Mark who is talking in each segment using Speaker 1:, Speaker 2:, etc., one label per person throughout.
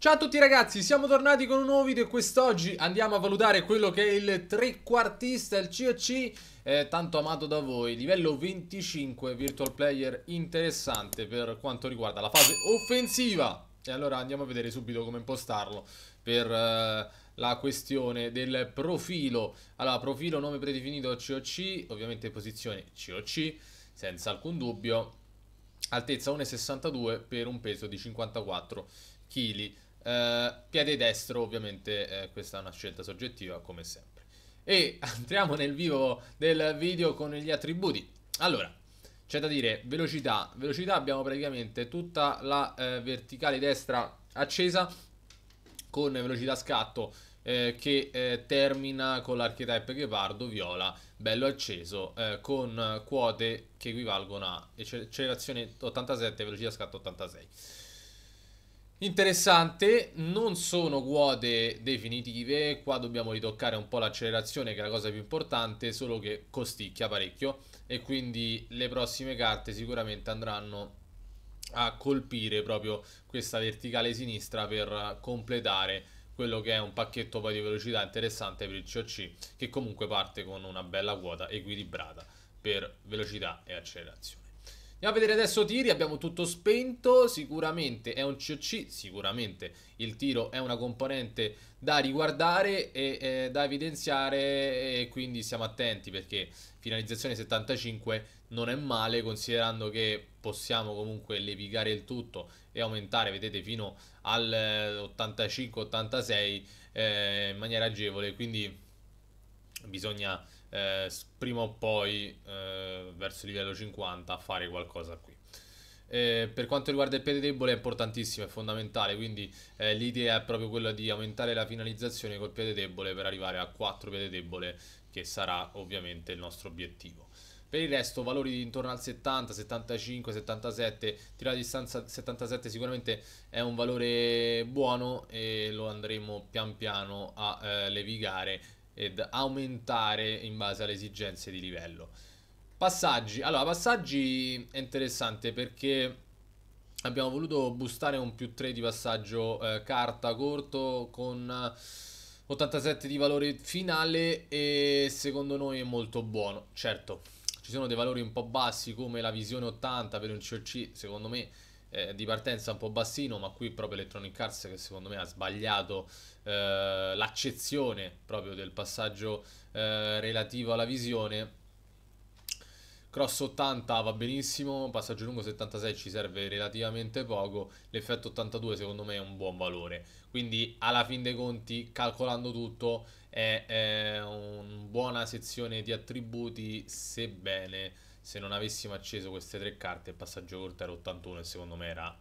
Speaker 1: Ciao a tutti ragazzi, siamo tornati con un nuovo video e quest'oggi andiamo a valutare quello che è il trequartista, il COC eh, tanto amato da voi, livello 25 virtual player interessante per quanto riguarda la fase offensiva e allora andiamo a vedere subito come impostarlo per eh, la questione del profilo allora profilo, nome predefinito COC, ovviamente posizione COC senza alcun dubbio altezza 1,62 per un peso di 54 kg eh, piede destro, ovviamente, eh, questa è una scelta soggettiva, come sempre. E entriamo nel vivo del video con gli attributi. Allora, c'è da dire velocità. Velocità abbiamo praticamente tutta la eh, verticale destra accesa con velocità scatto eh, che eh, termina con l'archetype ghepardo viola bello acceso eh, con quote che equivalgono a accelerazione 87 velocità scatto 86 Interessante, non sono quote definitive, qua dobbiamo ritoccare un po' l'accelerazione che è la cosa più importante, solo che costicchia parecchio e quindi le prossime carte sicuramente andranno a colpire proprio questa verticale sinistra per completare quello che è un pacchetto poi di velocità interessante per il COC che comunque parte con una bella quota equilibrata per velocità e accelerazione. Andiamo a vedere adesso tiri, abbiamo tutto spento, sicuramente è un COC, sicuramente il tiro è una componente da riguardare e eh, da evidenziare e quindi siamo attenti perché finalizzazione 75 non è male considerando che possiamo comunque levigare il tutto e aumentare, vedete, fino al 85-86 eh, eh, in maniera agevole, quindi bisogna eh, prima o poi eh, verso il livello 50 fare qualcosa qui. Eh, per quanto riguarda il piede debole è importantissimo, è fondamentale, quindi eh, l'idea è proprio quella di aumentare la finalizzazione col piede debole per arrivare a 4 piede debole che sarà ovviamente il nostro obiettivo. Per il resto valori intorno al 70, 75, 77, tirare a distanza 77 sicuramente è un valore buono e lo andremo pian piano a eh, levigare ed aumentare in base alle esigenze di livello. Passaggi. Allora, passaggi è interessante perché abbiamo voluto boostare un più 3 di passaggio eh, carta corto con 87 di valore finale e secondo noi è molto buono. Certo, ci sono dei valori un po' bassi come la visione 80 per un COC, secondo me eh, di partenza un po' bassino, ma qui proprio Electronic Arts che secondo me ha sbagliato eh, l'accezione proprio del passaggio eh, relativo alla visione. Cross 80 va benissimo, passaggio lungo 76 ci serve relativamente poco, l'effetto 82 secondo me è un buon valore, quindi alla fin dei conti calcolando tutto è, è una buona sezione di attributi sebbene se non avessimo acceso queste tre carte il passaggio corto era 81 e secondo me era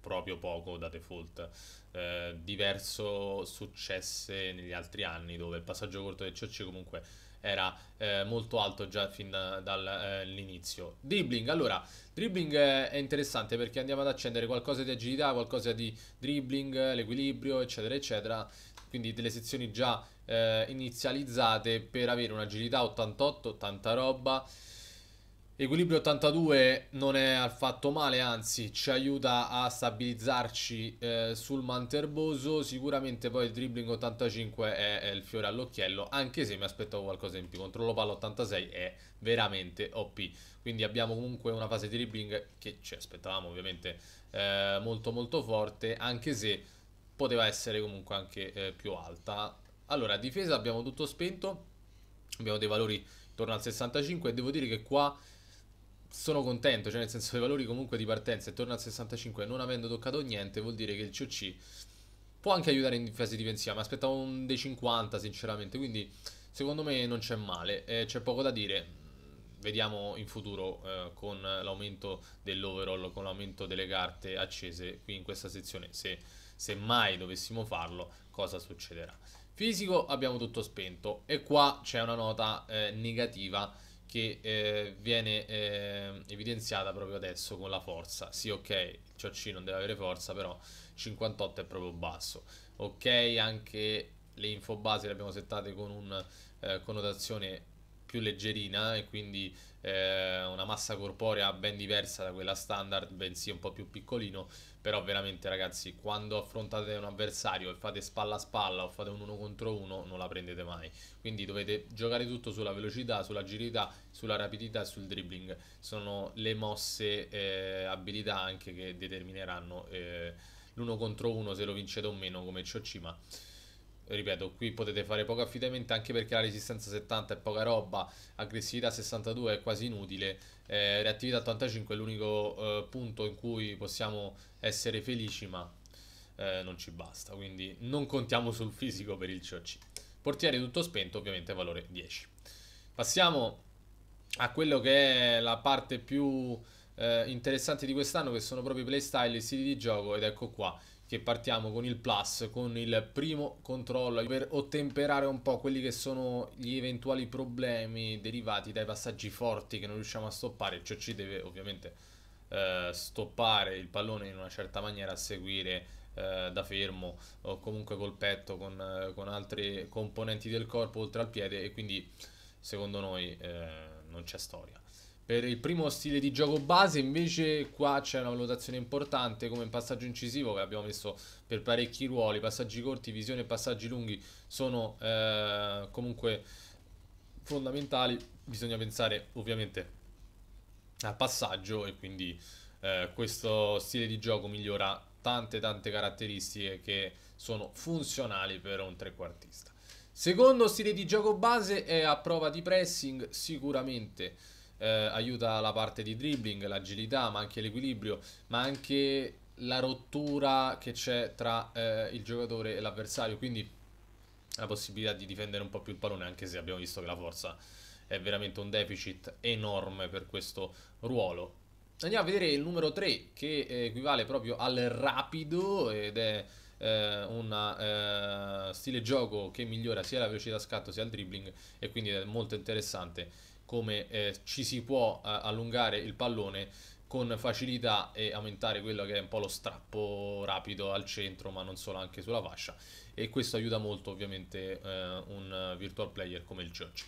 Speaker 1: proprio poco da default. Eh, diverso successe negli altri anni dove il passaggio corto del COC comunque era eh, molto alto già fin da, dall'inizio. Eh, dribbling, allora, dribbling è interessante perché andiamo ad accendere qualcosa di agilità, qualcosa di dribbling, l'equilibrio, eccetera, eccetera. Quindi delle sezioni già eh, inizializzate per avere un'agilità 88, tanta roba. Equilibrio 82 non è affatto male, anzi ci aiuta a stabilizzarci eh, sul manterboso, sicuramente poi il dribbling 85 è, è il fiore all'occhiello, anche se mi aspettavo qualcosa in più, controllo palla 86 è veramente OP, quindi abbiamo comunque una fase di dribbling che ci aspettavamo ovviamente eh, molto molto forte, anche se poteva essere comunque anche eh, più alta. Allora, difesa abbiamo tutto spento, abbiamo dei valori intorno al 65 e devo dire che qua sono contento, cioè nel senso i valori comunque di partenza e torna al 65 non avendo toccato niente vuol dire che il COC può anche aiutare in fase difensiva, ma aspettavo un dei 50 sinceramente, quindi secondo me non c'è male, eh, c'è poco da dire. Mm, vediamo in futuro eh, con l'aumento dell'overall, con l'aumento delle carte accese qui in questa sezione, se, se mai dovessimo farlo, cosa succederà. Fisico abbiamo tutto spento e qua c'è una nota eh, negativa che eh, viene eh, evidenziata proprio adesso con la forza. Sì, ok, il COC non deve avere forza, però 58 è proprio basso. Ok, anche le infobasi le abbiamo settate con una eh, connotazione più leggerina e quindi eh, una massa corporea ben diversa da quella standard, bensì un po' più piccolino, però veramente ragazzi quando affrontate un avversario e fate spalla a spalla o fate un uno contro uno non la prendete mai, quindi dovete giocare tutto sulla velocità, sull'agilità, sulla rapidità e sul dribbling, sono le mosse eh, abilità anche che determineranno eh, l'uno contro uno se lo vincete o meno come Ciocima ripeto, qui potete fare poco affidamento anche perché la resistenza 70 è poca roba, aggressività 62 è quasi inutile, eh, reattività 85 è l'unico eh, punto in cui possiamo essere felici, ma eh, non ci basta, quindi non contiamo sul fisico per il COC. Portiere tutto spento, ovviamente valore 10. Passiamo a quello che è la parte più eh, interessante di quest'anno, che sono proprio i playstyle, i siti di gioco, ed ecco qua che partiamo con il plus, con il primo controllo per ottemperare un po' quelli che sono gli eventuali problemi derivati dai passaggi forti che non riusciamo a stoppare, ciò ci deve ovviamente eh, stoppare il pallone in una certa maniera a seguire eh, da fermo o comunque col petto con, eh, con altri componenti del corpo oltre al piede e quindi secondo noi eh, non c'è storia. Per il primo stile di gioco base invece qua c'è una valutazione importante come passaggio incisivo che abbiamo messo per parecchi ruoli, passaggi corti, visione e passaggi lunghi sono eh, comunque fondamentali, bisogna pensare ovviamente a passaggio e quindi eh, questo stile di gioco migliora tante tante caratteristiche che sono funzionali per un trequartista. Secondo stile di gioco base è a prova di pressing sicuramente eh, aiuta la parte di dribbling, l'agilità, ma anche l'equilibrio, ma anche la rottura che c'è tra eh, il giocatore e l'avversario, quindi la possibilità di difendere un po' più il pallone, anche se abbiamo visto che la forza è veramente un deficit enorme per questo ruolo. Andiamo a vedere il numero 3 che eh, equivale proprio al rapido ed è eh, un eh, stile gioco che migliora sia la velocità scatto sia il dribbling e quindi è molto interessante come eh, ci si può eh, allungare il pallone con facilità e aumentare quello che è un po' lo strappo rapido al centro, ma non solo, anche sulla fascia. E questo aiuta molto ovviamente eh, un virtual player come il George.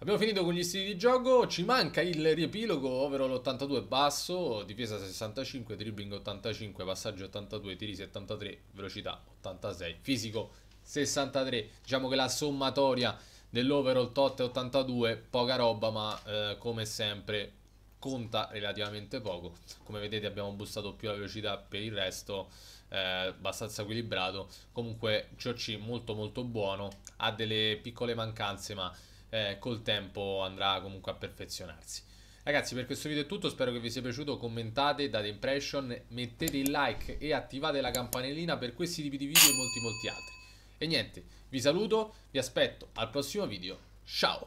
Speaker 1: Abbiamo finito con gli stili di gioco, ci manca il riepilogo, ovvero l'82 basso, difesa 65, dribbling 85, passaggio 82, tiri 73, velocità 86, fisico 63. Diciamo che la sommatoria Dell'overall tot 82, poca roba, ma eh, come sempre conta relativamente poco. Come vedete abbiamo bussato più la velocità per il resto, eh, abbastanza equilibrato. Comunque COC molto molto buono, ha delle piccole mancanze ma eh, col tempo andrà comunque a perfezionarsi. Ragazzi per questo video è tutto, spero che vi sia piaciuto, commentate, date impression, mettete il like e attivate la campanellina per questi tipi di video e molti molti altri. E niente, vi saluto, vi aspetto al prossimo video. Ciao!